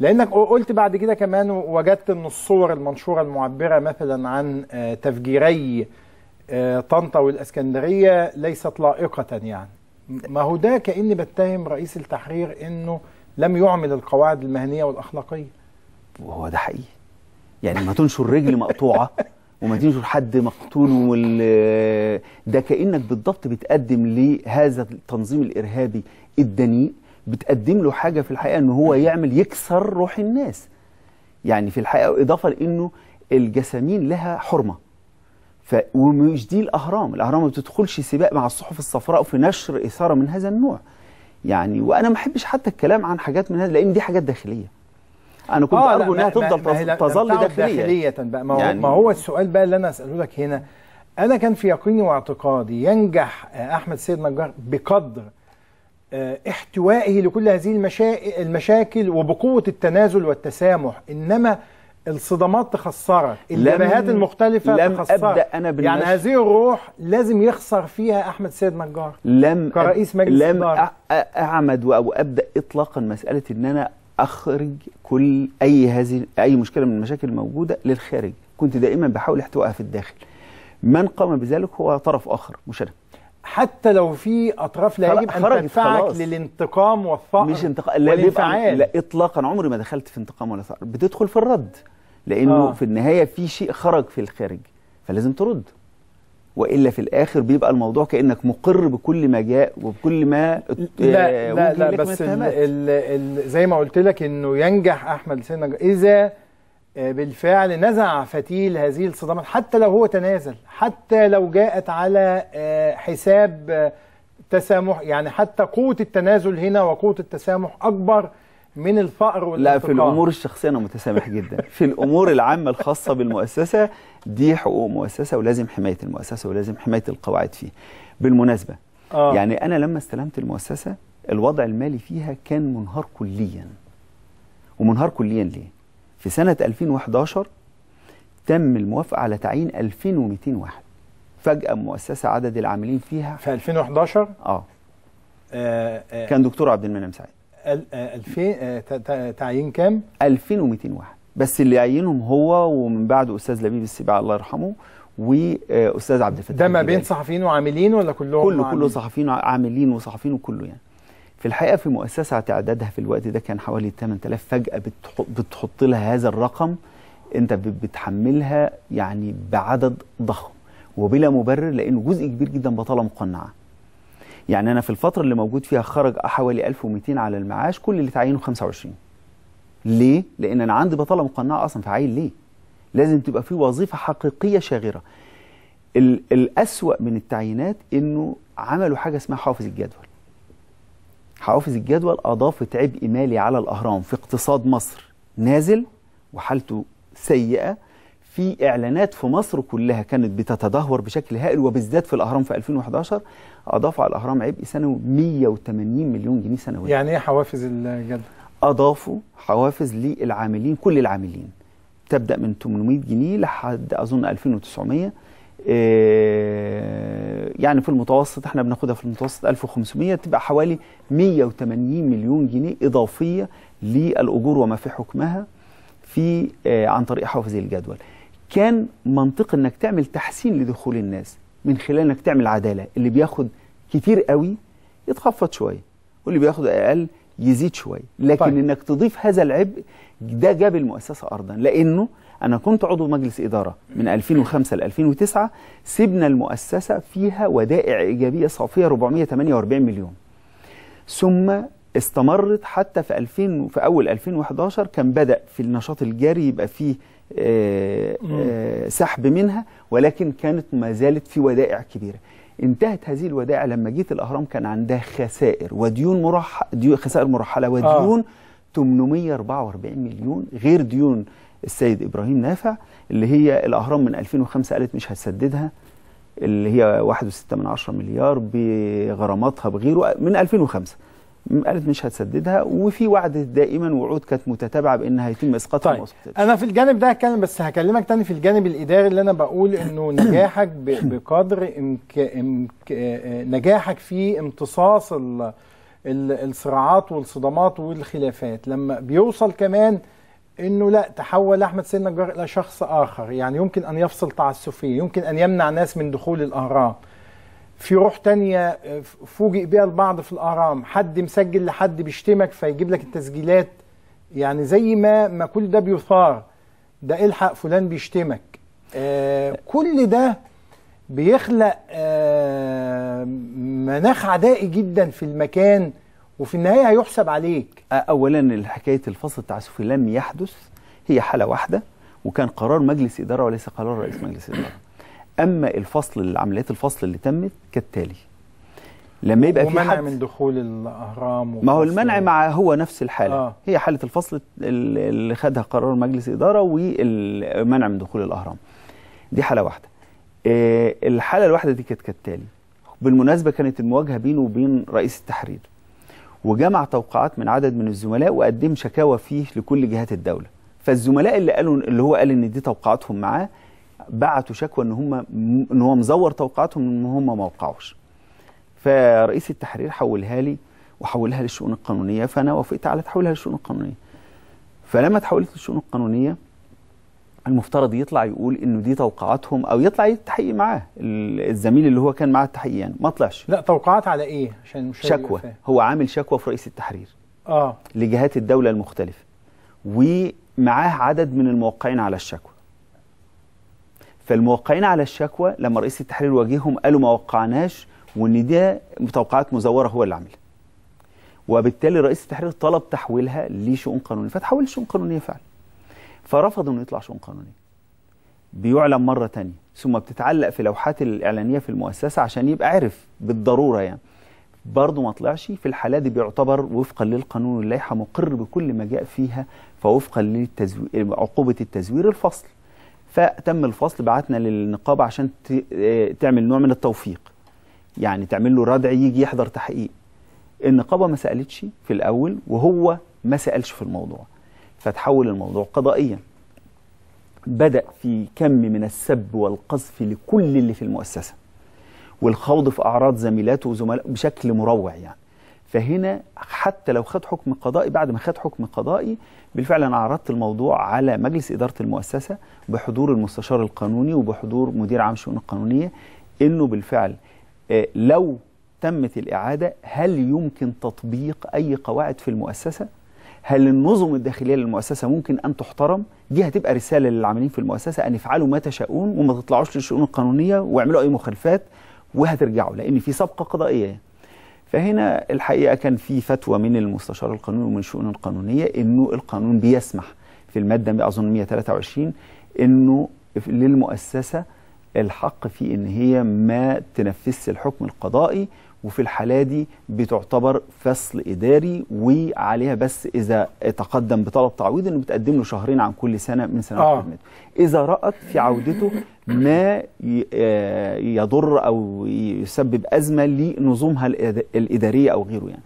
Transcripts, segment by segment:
لانك قلت بعد كده كمان وجدت ان الصور المنشوره المعبره مثلا عن آه، تفجيري آه، طنطا والاسكندريه ليست لائقه يعني ما هو ده كاني بتهم رئيس التحرير انه لم يعمل القواعد المهنيه والاخلاقيه وهو ده حقيقي يعني ما تنشر رجل مقطوعه وما تنشر حد مقتول وال آه، ده كانك بالضبط بتقدم لهذا التنظيم الارهابي الدنيء بتقدم له حاجه في الحقيقه ان هو يعمل يكسر روح الناس يعني في الحقيقه اضافه لانه الجسامين لها حرمه ف ومش دي الاهرام الاهرام ما بتدخلش سباق مع الصحف الصفراء في نشر اثاره من هذا النوع يعني وانا ما احبش حتى الكلام عن حاجات من هذا لان دي حاجات داخليه انا كنت آه، ارجو انها تفضل تظل داخليه داخليه بقى ما, يعني ما هو السؤال بقى اللي انا اساله لك هنا انا كان في يقيني واعتقادي ينجح احمد سيد نجار بقدر آه، احتوائه لكل هذه المشاكل وبقوة التنازل والتسامح إنما الصدمات تخسرت الجبهات المختلفة لم تخسرت أبدأ أنا يعني هذه الروح لازم يخسر فيها أحمد سيد نجار لم كرئيس مجلس لم إدارة. أعمد أو أبدأ إطلاقا مسألة إن أنا أخرج كل أي هذه أي مشكلة من المشاكل الموجودة للخارج كنت دائما بحاول احتوائها في الداخل من قام بذلك هو طرف آخر مشارك حتى لو في اطراف لا يجب ان تدفعك للانتقام والثأر مش انتقام لا والانفعال لا اطلاقا عمري ما دخلت في انتقام ولا ثأر بتدخل في الرد لانه آه. في النهايه في شيء خرج في الخارج فلازم ترد والا في الاخر بيبقى الموضوع كانك مقر بكل ما جاء وبكل ما لا لا, آه، لا بس الـ الـ زي ما قلت لك انه ينجح احمد سنج اذا آه، بالفعل نزع فتيل هذه الصدمات حتى لو هو تنازل حتى لو جاءت على آه، حساب آه، تسامح يعني حتى قوة التنازل هنا وقوة التسامح أكبر من الفقر والانتقام لا في الأمور الشخصية أنا متسامح جدا في الأمور العامة الخاصة بالمؤسسة دي حقوق مؤسسة ولازم حماية المؤسسة ولازم حماية القواعد فيه بالمناسبة آه. يعني أنا لما استلمت المؤسسة الوضع المالي فيها كان منهار كليا ومنهار كليا ليه؟ في سنة 2011 تم الموافقة على تعيين 2200 واحد فجأة مؤسسة عدد العاملين فيها في 2011 اه, آه, آه كان دكتور عبد المنعم سعيد 2000 آه، آه، تعيين كام 2200 واحد بس اللي عينهم هو ومن بعده استاذ لبيب السبع الله يرحمه واستاذ عبد الفتاح ده ما بين صحفيين وعاملين ولا كلهم كله كله صحفيين وعاملين وصحفيين وكله يعني في الحقيقه في مؤسسه تعدادها في الوقت ده كان حوالي 8000 فجاه بتحط لها هذا الرقم انت بتحملها يعني بعدد ضخم وبلا مبرر لانه جزء كبير جدا بطاله مقنعه. يعني انا في الفتره اللي موجود فيها خرج حوالي 1200 على المعاش كل اللي تعينه 25. ليه؟ لان انا عندي بطاله مقنعه اصلا فعيل ليه؟ لازم تبقى في وظيفه حقيقيه شاغره. الأسوأ من التعيينات انه عملوا حاجه اسمها حافظ الجدول. حوافز الجدول أضافت عبء مالي على الأهرام في اقتصاد مصر نازل وحالته سيئة في إعلانات في مصر كلها كانت بتتدهور بشكل هائل وبالذات في الأهرام في 2011 أضافوا على الأهرام عبء سنوي 180 مليون جنيه سنويا يعني إيه حوافز الجدول؟ أضافوا حوافز للعاملين كل العاملين تبدأ من 800 جنيه لحد أظن 2900 إيه، يعني في المتوسط احنا بناخدها في المتوسط 1500 تبقى حوالي 180 مليون جنيه اضافيه للاجور وما في حكمها في إيه، عن طريق حوافز الجدول كان منطق انك تعمل تحسين لدخول الناس من خلال انك تعمل عداله اللي بياخد كتير قوي يتخفض شويه واللي بياخد اقل يزيد شويه لكن طيب. انك تضيف هذا العبء ده جاب المؤسسه ارضا لانه انا كنت عضو مجلس اداره من 2005 ل 2009 سيبنا المؤسسه فيها ودائع ايجابيه صافيه 448 مليون ثم استمرت حتى في 2000 في اول 2011 كان بدا في النشاط الجاري يبقى فيه آه، آه، سحب منها ولكن كانت ما زالت في ودائع كبيره انتهت هذه الودائع لما جيت الاهرام كان عندها خسائر وديون مرح ديون خسائر مرحله آه. وديون آه. 844 مليون غير ديون السيد ابراهيم نافع اللي هي الاهرام من 2005 قالت مش هتسددها اللي هي 1.6 مليار بغراماتها بغيره من 2005 قالت مش هتسددها وفي وعد دائما وعود كانت متتابعه بان هيتم اسقاطها طيب. انا في الجانب ده هتكلم بس هكلمك تاني في الجانب الاداري اللي انا بقول انه نجاحك بقدر إمك... إمك... نجاحك في امتصاص ال... الصراعات والصدامات والخلافات لما بيوصل كمان انه لا تحول احمد سيد نجار الى شخص اخر يعني يمكن ان يفصل تعسفيه يمكن ان يمنع ناس من دخول الاهرام في روح تانية آه، فوجئ بيها البعض في الآرام حد مسجل لحد بيشتمك فيجيب لك التسجيلات يعني زي ما ما كل ده بيثار ده الحق فلان بيشتمك آه كل ده بيخلق آه مناخ عدائي جدا في المكان وفي النهايه هيحسب عليك اولا حكايه الفصل التعسفي لم يحدث هي حاله واحده وكان قرار مجلس اداره وليس قرار رئيس مجلس اداره اما الفصل عمليات الفصل اللي تمت كالتالي لما يبقى في حد من دخول الاهرام ما هو المنع مع هو نفس الحاله آه. هي حاله الفصل اللي خدها قرار مجلس اداره والمنع من دخول الاهرام دي حاله واحده آه الحاله الواحده دي كانت كالتالي بالمناسبه كانت المواجهه بينه وبين رئيس التحرير وجمع توقعات من عدد من الزملاء وقدم شكاوى فيه لكل جهات الدوله فالزملاء اللي قالوا اللي هو قال ان دي توقعاتهم معاه بعتوا شكوى ان هم ان هو مزور توقعاتهم ان هم ما وقعوش. فرئيس التحرير حولها لي وحولها للشؤون القانونيه فانا وافقت على تحويلها للشؤون القانونيه. فلما تحولت للشؤون القانونيه المفترض يطلع يقول انه دي توقعاتهم او يطلع يتحقق معاه الزميل اللي هو كان معاه التحقيق يعني ما طلعش لا توقعات على ايه عشان مش شكوى هو عامل شكوى في رئيس التحرير اه لجهات الدوله المختلفه ومعاه عدد من الموقعين على الشكوى فالموقعين على الشكوى لما رئيس التحرير واجههم قالوا ما وقعناش وان ده توقعات مزوره هو اللي عملها. وبالتالي رئيس التحرير طلب تحويلها لشؤون قانونيه فتحول شؤون قانونيه فعلا فرفض انه يطلع شؤون قانونيه بيعلن مره ثانيه ثم بتتعلق في لوحات الاعلانيه في المؤسسه عشان يبقى عرف بالضروره يعني برضه ما طلعش في الحاله دي بيعتبر وفقا للقانون واللائحه مقر بكل ما جاء فيها فوفقا للتزوير عقوبه التزوير الفصل فتم الفصل بعتنا للنقابه عشان آه، تعمل نوع من التوفيق يعني تعمل له ردع يجي يحضر تحقيق النقابه ما سالتش في الاول وهو ما سالش في الموضوع فتحول الموضوع قضائيا بدا في كم من السب والقذف لكل اللي في المؤسسه والخوض في اعراض زميلاته وزملائه بشكل مروع يعني فهنا حتى لو خد حكم قضائي بعد ما خد حكم قضائي بالفعل انا عرضت الموضوع على مجلس اداره المؤسسه بحضور المستشار القانوني وبحضور مدير عام الشؤون القانونيه انه بالفعل آه، لو تمت الاعاده هل يمكن تطبيق اي قواعد في المؤسسه؟ هل النظم الداخليه للمؤسسه ممكن ان تحترم؟ دي هتبقى رساله للعاملين في المؤسسه ان افعلوا ما تشاؤون وما تطلعوش للشؤون القانونيه واعملوا اي مخالفات وهترجعوا لان في سبقه قضائيه فهنا الحقيقه كان في فتوى من المستشار القانوني ومن الشؤون القانونيه انه القانون بيسمح في الماده اظن 123 انه للمؤسسه الحق في ان هي ما تنفذش الحكم القضائي وفي الحاله دي بتعتبر فصل اداري وعليها بس اذا تقدم بطلب تعويض انه بتقدم له شهرين عن كل سنه من سنه آه. خدمته اذا رات في عودته ما آه، يضر او يسبب ازمه لنظومها الاداريه او غيره يعني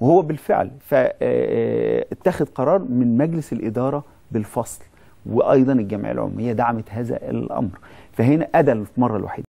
وهو بالفعل فاتخذ آه، آه، قرار من مجلس الاداره بالفصل وايضا الجمعيه العموميه دعمت هذا الامر فهنا أدل في مرة الوحيدة